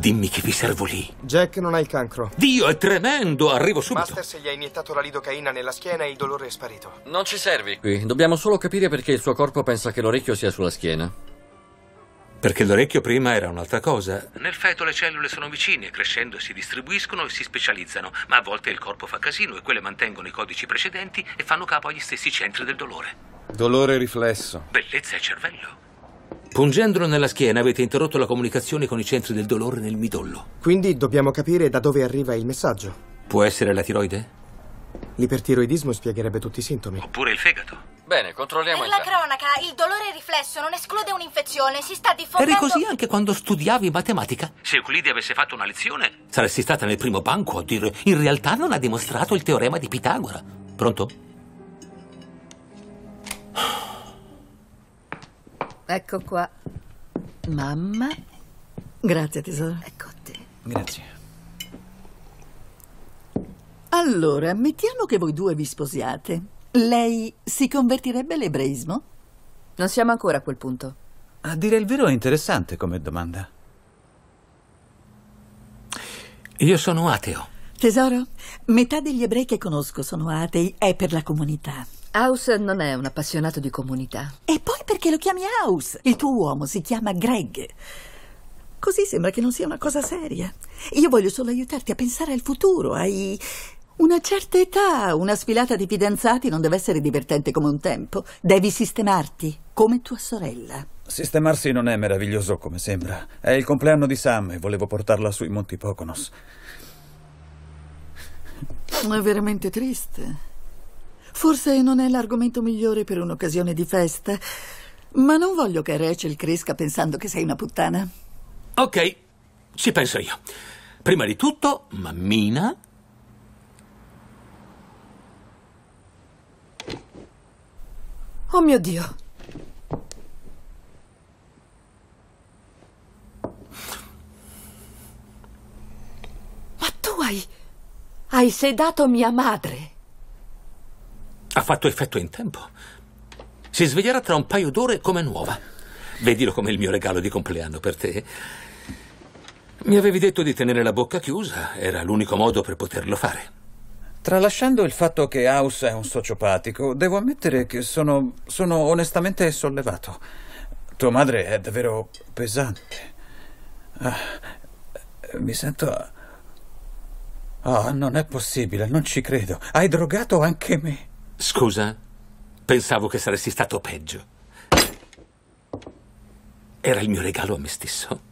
Dimmi che vi servo lì. Jack non ha il cancro. Dio, è tremendo! Arrivo subito. se gli ha iniettato la lidocaina nella schiena e il dolore è sparito. Non ci servi qui. Dobbiamo solo capire perché il suo corpo pensa che l'orecchio sia sulla schiena. Perché l'orecchio prima era un'altra cosa. Nel feto le cellule sono vicine, crescendo si distribuiscono e si specializzano, ma a volte il corpo fa casino e quelle mantengono i codici precedenti e fanno capo agli stessi centri del dolore. Dolore riflesso. Bellezza e cervello. Pungendolo nella schiena avete interrotto la comunicazione con i centri del dolore nel midollo. Quindi dobbiamo capire da dove arriva il messaggio. Può essere la tiroide? L'ipertiroidismo spiegherebbe tutti i sintomi. Oppure il fegato. Bene, controlliamo. Per la cronaca, il dolore riflesso non esclude un'infezione, si sta diffondendo. Eri così anche quando studiavi matematica? Se Euclide avesse fatto una lezione, saresti stata nel primo banco a dire: In realtà non ha dimostrato il teorema di Pitagora. Pronto? Ecco qua. Mamma. Grazie, tesoro. Ecco a te. Grazie. Allora, mettiamo che voi due vi sposiate. Lei si convertirebbe all'ebraismo? Non siamo ancora a quel punto. A dire il vero è interessante come domanda. Io sono ateo. Tesoro, metà degli ebrei che conosco sono atei, è per la comunità. Haus non è un appassionato di comunità. E poi perché lo chiami Haus? Il tuo uomo si chiama Greg. Così sembra che non sia una cosa seria. Io voglio solo aiutarti a pensare al futuro, ai... Una certa età, una sfilata di fidanzati non deve essere divertente come un tempo. Devi sistemarti, come tua sorella. Sistemarsi non è meraviglioso come sembra. È il compleanno di Sam e volevo portarla sui Monti Poconos. È veramente triste. Forse non è l'argomento migliore per un'occasione di festa, ma non voglio che Rachel cresca pensando che sei una puttana. Ok, ci penso io. Prima di tutto, mammina. Oh mio Dio. Ma tu hai... Hai sedato mia madre. Ha fatto effetto in tempo. Si sveglierà tra un paio d'ore come nuova. Vedilo come il mio regalo di compleanno per te. Mi avevi detto di tenere la bocca chiusa, era l'unico modo per poterlo fare. Tralasciando il fatto che House è un sociopatico, devo ammettere che sono, sono onestamente sollevato. Tua madre è davvero pesante. Ah, mi sento Oh, non è possibile, non ci credo. Hai drogato anche me. Scusa, pensavo che saresti stato peggio. Era il mio regalo a me stesso.